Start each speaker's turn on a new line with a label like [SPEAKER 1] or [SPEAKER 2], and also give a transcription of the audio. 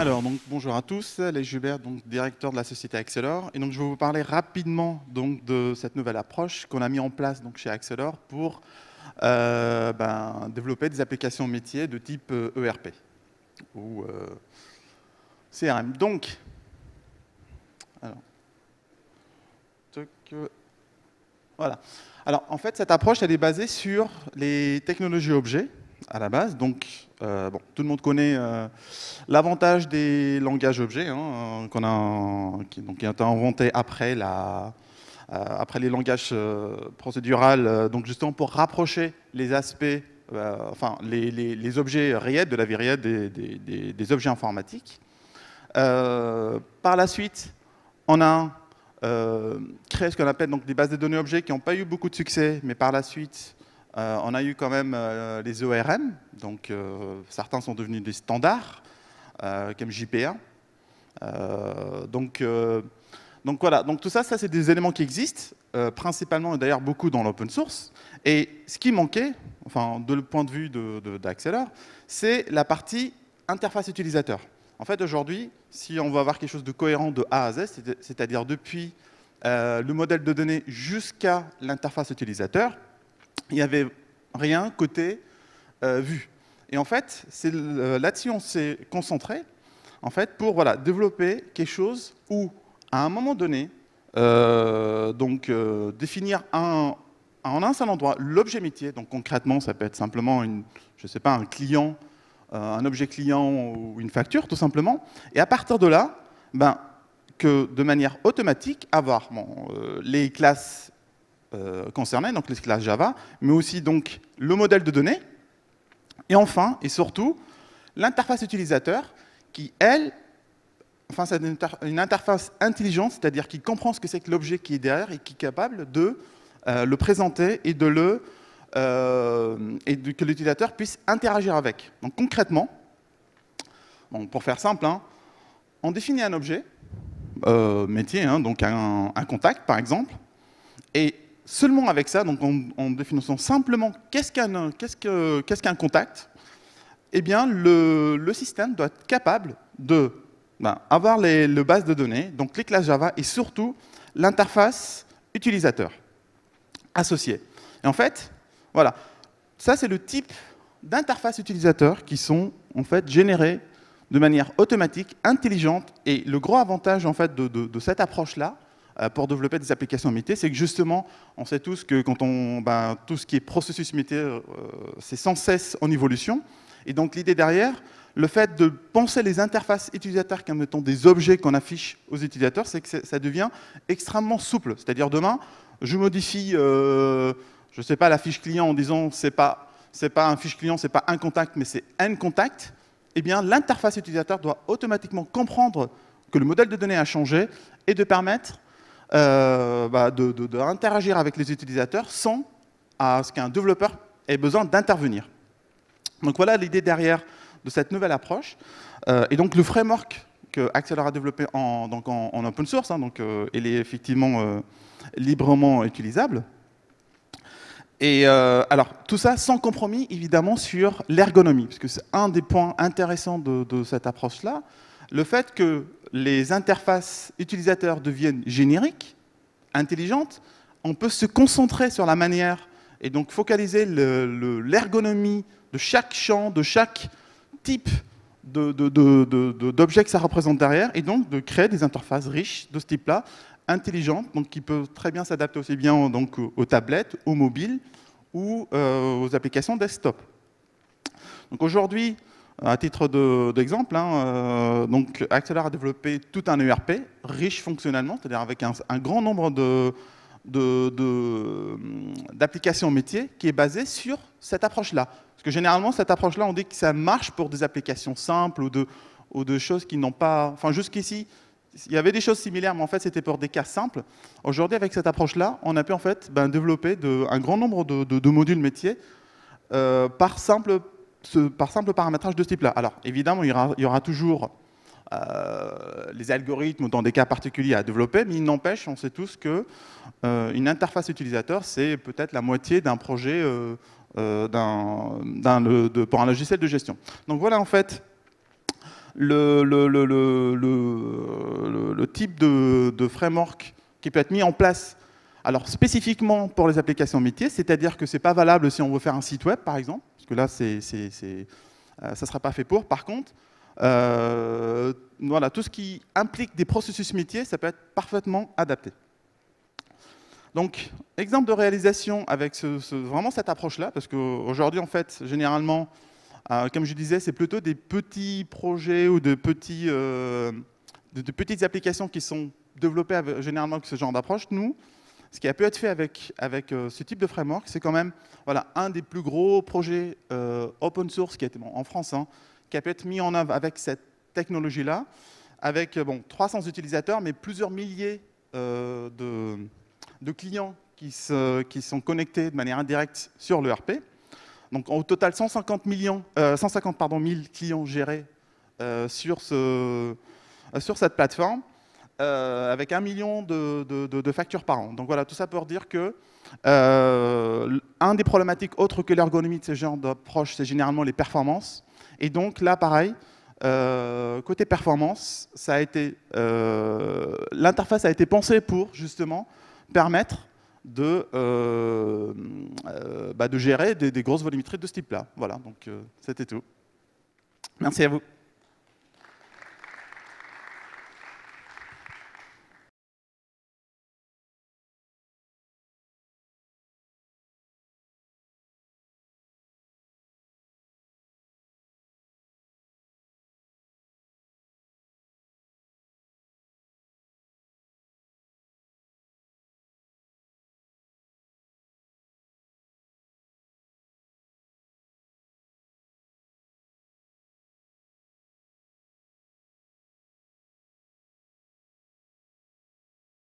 [SPEAKER 1] Alors, bonjour à tous, les Jubert, donc, directeur de la société Axelor. Et donc, je vais vous parler rapidement donc, de cette nouvelle approche qu'on a mis en place donc, chez Axelor pour euh, ben, développer des applications métiers de type ERP euh, e ou euh, CRM. Donc, voilà. Alors, en fait, cette approche, elle est basée sur les technologies objets à la base. Donc, euh, bon, tout le monde connaît euh, l'avantage des langages objets, hein, euh, qu'on a, qui, donc, été inventé après, la, après les langages procédurales, donc justement pour rapprocher les aspects, enfin les, objets réels de la vie réelle des, objets informatiques. par la suite, on a créé ce qu'on appelle donc des bases de données objets qui n'ont pas eu beaucoup de succès, mais par la suite, euh, on a eu quand même euh, les ORM, donc euh, certains sont devenus des standards, comme JPA. donc, donc voilà, donc tout ça, ça c'est des éléments qui existent, principalement et d'ailleurs beaucoup dans l'open source. Et ce qui manquait, enfin de le point de vue d'Acceler, c'est la partie interface utilisateur. En fait, aujourd'hui, si on veut avoir quelque chose de cohérent de A à Z, c'est-à-dire depuis le modèle de données jusqu'à l'interface utilisateur, il n'y avait rien côté euh, vue. Et en fait, c'est euh, là-dessus on s'est concentré, en fait, pour voilà, développer quelque chose où, à un moment donné, euh, donc définir un, en un seul endroit l'objet métier. Donc concrètement, ça peut être simplement une, je sais pas, un client, un objet client ou une facture, tout simplement. Et à partir de là, ben, que de manière automatique, avoir les classes concerné euh, concernés, donc classes Java, mais aussi donc le modèle de données, et enfin, et surtout, l'interface utilisateur qui, elle, enfin, c'est une interface intelligente, c'est-à-dire qui comprend ce que c'est que l'objet qui est derrière et qui est capable de euh, le présenter et de le euh, et que l'utilisateur puisse interagir avec. Donc concrètement, pour faire simple, hein, on définit un objet, métier, hein, donc un, un, contact par exemple, et Seulement avec ça, donc en, définissant simplement qu'est-ce qu'un contact, eh bien le, système doit être capable de ben, avoir les, bases base de données, donc les classes Java et surtout l'interface utilisateur associée. Et en fait, voilà, ça c'est le type d'interface utilisateur qui sont en fait générées de manière automatique, intelligente, et le gros avantage en fait de cette approche-là, euh, pour développer des applications métiers, c'est que justement, on sait tous que quand on, ben, tout ce qui est processus métier, euh, c'est sans cesse en évolution. Et donc l'idée derrière, le fait de penser les interfaces utilisateurs comme étant des objets qu'on affiche aux utilisateurs, c'est que ça devient extrêmement souple. C'est-à-dire demain, je modifie, euh, je ne sais pas, la fiche client en disant c'est pas c'est pas un fiche client, c'est pas un contact, mais c'est un contact. Eh bien, l'interface utilisateur doit automatiquement comprendre que le modèle de données a changé et de permettre d'interagir euh, bah, de, avec les utilisateurs sans à ce qu'un développeur ait besoin d'intervenir. Donc voilà l'idée derrière de cette nouvelle approche. Euh, et donc le framework que Acceler a développé en, donc en, open source, hein, donc, euh, il est effectivement librement utilisable. Et alors tout ça sans compromis évidemment sur l'ergonomie, parce que c'est un des points intéressants de, de cette approche-là, le fait que les interfaces utilisateurs deviennent génériques, intelligentes, on peut se concentrer sur la manière et donc focaliser l'ergonomie le, de chaque champ, de chaque type d'objet que ça représente derrière, et donc de créer des interfaces riches de ce type-là, intelligentes, donc qui peuvent très bien s'adapter aussi bien donc, aux tablettes, aux mobiles ou euh, aux applications desktop. Donc aujourd'hui, à titre d'exemple, hein, euh, donc a développé tout un ERP riche fonctionnellement, c'est-à-dire avec un, grand nombre hum, d'applications de, métiers qui est basé sur cette approche-là. Parce que généralement, cette approche-là, on dit que ça marche pour des applications simples ou de, ou choses qui n'ont pas... Enfin, jusqu'ici, il y avait des choses similaires, mais en fait, c'était pour des cas simples. Aujourd'hui, avec cette approche-là, on a pu en fait ben, développer de, un grand nombre de, modules métiers euh, par simple par simple paramétrage de ce type-là. Alors, évidemment, il y aura, toujours euh, les algorithmes dans des cas particuliers à développer, mais il n'empêche, on sait tous que euh, une interface utilisateur, c'est peut-être la moitié d'un projet euh, de, pour un logiciel de gestion. Donc voilà en fait le, le, le, type de, framework qui peut être mis en place. Alors spécifiquement pour les applications métiers, c'est-à-dire que ce n'est pas valable si on veut faire un site web par exemple, que là, euh, ça ne sera pas fait pour. Par contre, euh, voilà, tout ce qui implique des processus métiers, ça peut être parfaitement adapté. Donc, exemple de réalisation avec vraiment cette approche-là, parce qu'aujourd'hui, en fait, généralement, euh, comme je disais, c'est plutôt des petits projets ou de, petites applications qui sont développées généralement avec ce genre d'approche. Nous, ce qui a pu être fait avec, avec euh, ce type de framework, c'est quand même voilà, un des plus gros projets euh, open source qui a en France, hein, qui a pu être mis en œuvre avec cette technologie-là, avec euh, bon, 300 utilisateurs, mais plusieurs milliers de, clients qui, se, qui, sont connectés de manière indirecte sur le e Donc au total, 150, millions, 150 pardon, 000 clients gérés sur, ce, sur cette plateforme. Euh, avec un million de, factures par an. Donc voilà, tout ça pour dire que euh, un des problématiques autres que l'ergonomie de ces genre d'approche, c'est généralement les performances. Et donc là, pareil, euh, côté performance, ça a été l'interface a été pensée pour justement permettre de, bah, de gérer des, des, grosses volumétries de ce type-là. Voilà, donc c'était tout. Merci à vous.